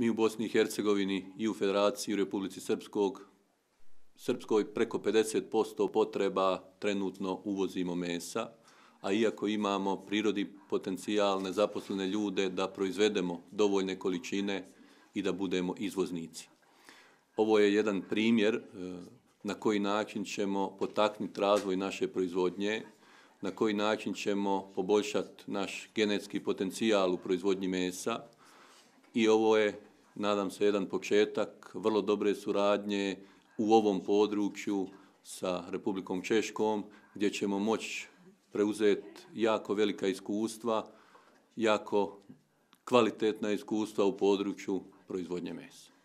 mi u Bosni i Hercegovini i u Federaciji i u Republici Srpskog, Srpskoj preko 50% potreba trenutno uvozimo mesa, a iako imamo prirodi potencijalne zaposlene ljude da proizvedemo dovoljne količine i da budemo izvoznici. Ovo je jedan primjer e, na koji način ćemo potaknuti razvoj naše proizvodnje, na koji način ćemo poboljšati naš genetski potencijal u proizvodnji mesa i ovo je nadam se, jedan početak vrlo dobre suradnje u ovom području sa Republikom Češkom, gdje ćemo moći preuzeti jako velika iskustva, jako kvalitetna iskustva u području proizvodnje mesa.